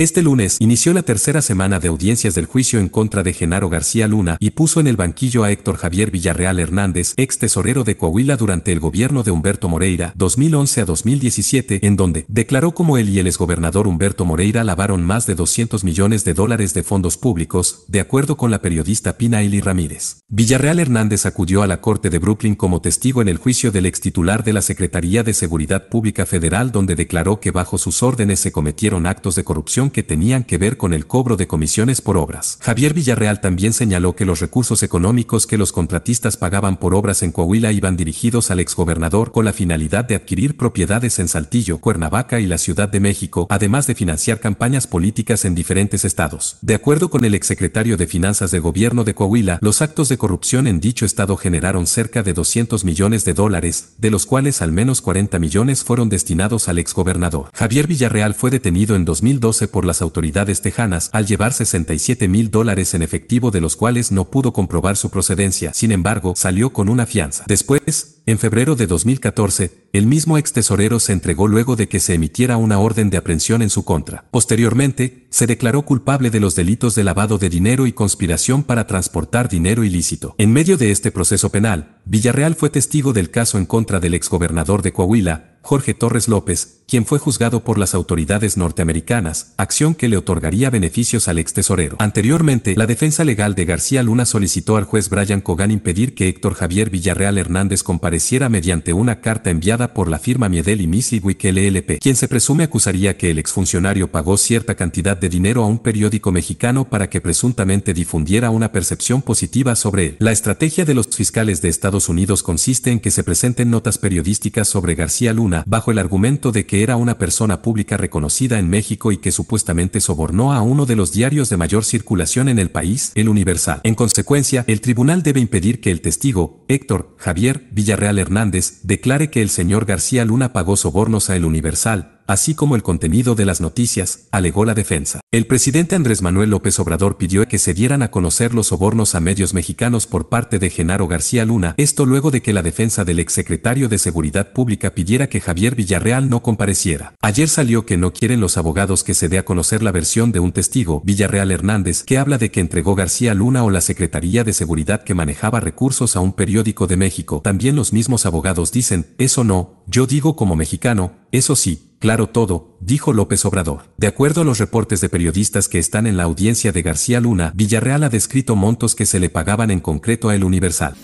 Este lunes inició la tercera semana de audiencias del juicio en contra de Genaro García Luna y puso en el banquillo a Héctor Javier Villarreal Hernández, ex tesorero de Coahuila durante el gobierno de Humberto Moreira 2011 a 2017, en donde declaró como él y el exgobernador Humberto Moreira lavaron más de 200 millones de dólares de fondos públicos, de acuerdo con la periodista Pina Eli Ramírez. Villarreal Hernández acudió a la corte de Brooklyn como testigo en el juicio del ex titular de la Secretaría de Seguridad Pública Federal, donde declaró que bajo sus órdenes se cometieron actos de corrupción que tenían que ver con el cobro de comisiones por obras. Javier Villarreal también señaló que los recursos económicos que los contratistas pagaban por obras en Coahuila iban dirigidos al exgobernador con la finalidad de adquirir propiedades en Saltillo, Cuernavaca y la Ciudad de México, además de financiar campañas políticas en diferentes estados. De acuerdo con el exsecretario de Finanzas de gobierno de Coahuila, los actos de corrupción en dicho estado generaron cerca de 200 millones de dólares, de los cuales al menos 40 millones fueron destinados al exgobernador. Javier Villarreal fue detenido en 2012 por las autoridades tejanas al llevar 67 mil dólares en efectivo de los cuales no pudo comprobar su procedencia, sin embargo, salió con una fianza. Después, en febrero de 2014, el mismo ex tesorero se entregó luego de que se emitiera una orden de aprehensión en su contra. Posteriormente, se declaró culpable de los delitos de lavado de dinero y conspiración para transportar dinero ilícito. En medio de este proceso penal, Villarreal fue testigo del caso en contra del exgobernador de Coahuila, Jorge Torres López, quien fue juzgado por las autoridades norteamericanas, acción que le otorgaría beneficios al ex tesorero. Anteriormente, la defensa legal de García Luna solicitó al juez Brian Cogan impedir que Héctor Javier Villarreal Hernández compareciera mediante una carta enviada por la firma Miedel y LLP, quien se presume acusaría que el exfuncionario pagó cierta cantidad de dinero a un periódico mexicano para que presuntamente difundiera una percepción positiva sobre él. La estrategia de los fiscales de Estados Unidos consiste en que se presenten notas periodísticas sobre García Luna bajo el argumento de que era una persona pública reconocida en México y que supuestamente sobornó a uno de los diarios de mayor circulación en el país, El Universal. En consecuencia, el tribunal debe impedir que el testigo, Héctor Javier Villarreal Hernández, declare que el señor García Luna pagó sobornos a El Universal, así como el contenido de las noticias, alegó la defensa. El presidente Andrés Manuel López Obrador pidió que se dieran a conocer los sobornos a medios mexicanos por parte de Genaro García Luna, esto luego de que la defensa del exsecretario de Seguridad Pública pidiera que Javier Villarreal no compareciera. Ayer salió que no quieren los abogados que se dé a conocer la versión de un testigo, Villarreal Hernández, que habla de que entregó García Luna o la Secretaría de Seguridad que manejaba recursos a un periódico de México. También los mismos abogados dicen, eso no, yo digo como mexicano, eso sí, claro todo, dijo López Obrador. De acuerdo a los reportes de periodistas que están en la audiencia de García Luna, Villarreal ha descrito montos que se le pagaban en concreto a El Universal.